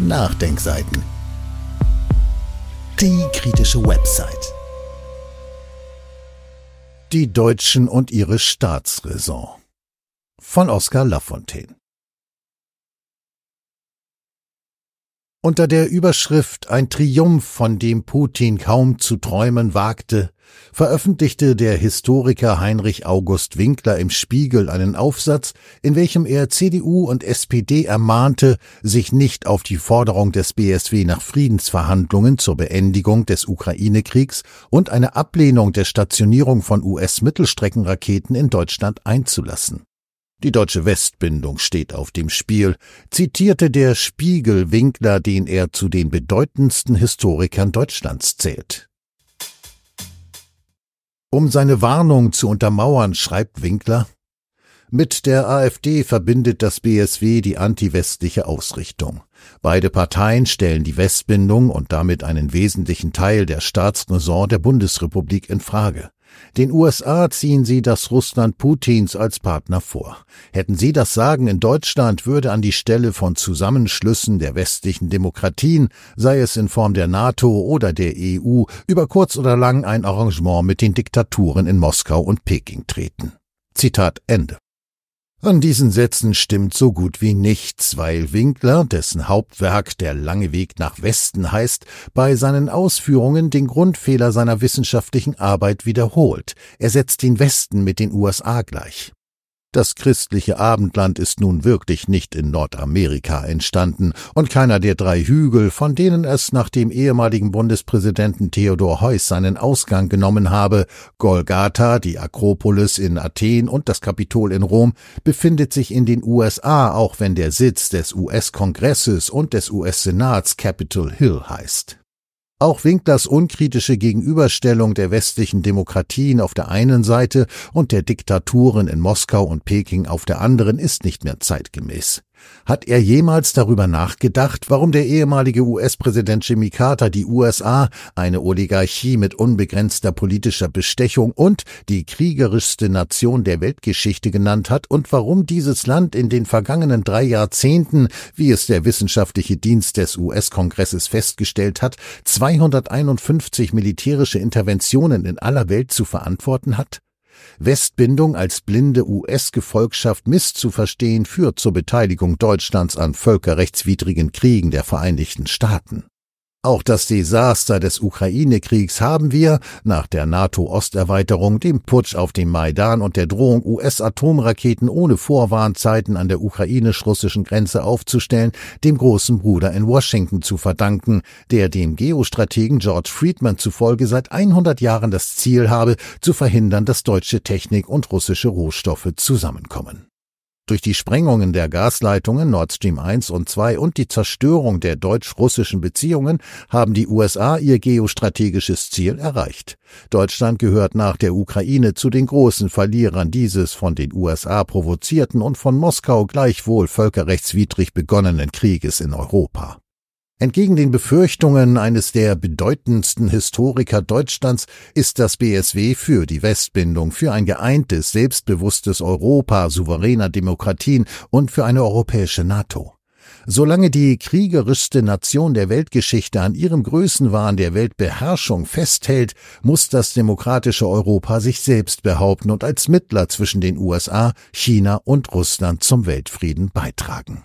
Nachdenkseiten. Die kritische Website. Die Deutschen und ihre Staatsräson. Von Oskar Lafontaine. Unter der Überschrift Ein Triumph, von dem Putin kaum zu träumen wagte, veröffentlichte der Historiker Heinrich August Winkler im Spiegel einen Aufsatz, in welchem er CDU und SPD ermahnte, sich nicht auf die Forderung des BSW nach Friedensverhandlungen zur Beendigung des Ukraine-Kriegs und eine Ablehnung der Stationierung von US-Mittelstreckenraketen in Deutschland einzulassen. Die deutsche Westbindung steht auf dem Spiel, zitierte der Spiegel Winkler, den er zu den bedeutendsten Historikern Deutschlands zählt. Um seine Warnung zu untermauern, schreibt Winkler, mit der AfD verbindet das BSW die antiwestliche Ausrichtung. Beide Parteien stellen die Westbindung und damit einen wesentlichen Teil der Staatsräson der Bundesrepublik in Frage. Den USA ziehen sie das Russland Putins als Partner vor. Hätten sie das Sagen in Deutschland, würde an die Stelle von Zusammenschlüssen der westlichen Demokratien, sei es in Form der NATO oder der EU, über kurz oder lang ein Arrangement mit den Diktaturen in Moskau und Peking treten. Zitat Ende. An diesen Sätzen stimmt so gut wie nichts, weil Winkler, dessen Hauptwerk Der lange Weg nach Westen heißt, bei seinen Ausführungen den Grundfehler seiner wissenschaftlichen Arbeit wiederholt. Er setzt den Westen mit den USA gleich. Das christliche Abendland ist nun wirklich nicht in Nordamerika entstanden und keiner der drei Hügel, von denen es nach dem ehemaligen Bundespräsidenten Theodor Heuss seinen Ausgang genommen habe, Golgatha, die Akropolis in Athen und das Kapitol in Rom, befindet sich in den USA, auch wenn der Sitz des US-Kongresses und des US-Senats Capitol Hill heißt. Auch Winklers unkritische Gegenüberstellung der westlichen Demokratien auf der einen Seite und der Diktaturen in Moskau und Peking auf der anderen ist nicht mehr zeitgemäß. Hat er jemals darüber nachgedacht, warum der ehemalige US-Präsident Jimmy Carter die USA, eine Oligarchie mit unbegrenzter politischer Bestechung und die kriegerischste Nation der Weltgeschichte genannt hat und warum dieses Land in den vergangenen drei Jahrzehnten, wie es der wissenschaftliche Dienst des US-Kongresses festgestellt hat, 251 militärische Interventionen in aller Welt zu verantworten hat? Westbindung als blinde US-Gefolgschaft misszuverstehen führt zur Beteiligung Deutschlands an völkerrechtswidrigen Kriegen der Vereinigten Staaten. Auch das Desaster des Ukraine-Kriegs haben wir, nach der NATO-Osterweiterung, dem Putsch auf dem Maidan und der Drohung, US-Atomraketen ohne Vorwarnzeiten an der ukrainisch-russischen Grenze aufzustellen, dem großen Bruder in Washington zu verdanken, der dem Geostrategen George Friedman zufolge seit 100 Jahren das Ziel habe, zu verhindern, dass deutsche Technik und russische Rohstoffe zusammenkommen. Durch die Sprengungen der Gasleitungen Nord Stream 1 und 2 und die Zerstörung der deutsch-russischen Beziehungen haben die USA ihr geostrategisches Ziel erreicht. Deutschland gehört nach der Ukraine zu den großen Verlierern dieses von den USA provozierten und von Moskau gleichwohl völkerrechtswidrig begonnenen Krieges in Europa. Entgegen den Befürchtungen eines der bedeutendsten Historiker Deutschlands ist das BSW für die Westbindung, für ein geeintes, selbstbewusstes Europa souveräner Demokratien und für eine europäische NATO. Solange die kriegerischste Nation der Weltgeschichte an ihrem Größenwahn der Weltbeherrschung festhält, muss das demokratische Europa sich selbst behaupten und als Mittler zwischen den USA, China und Russland zum Weltfrieden beitragen.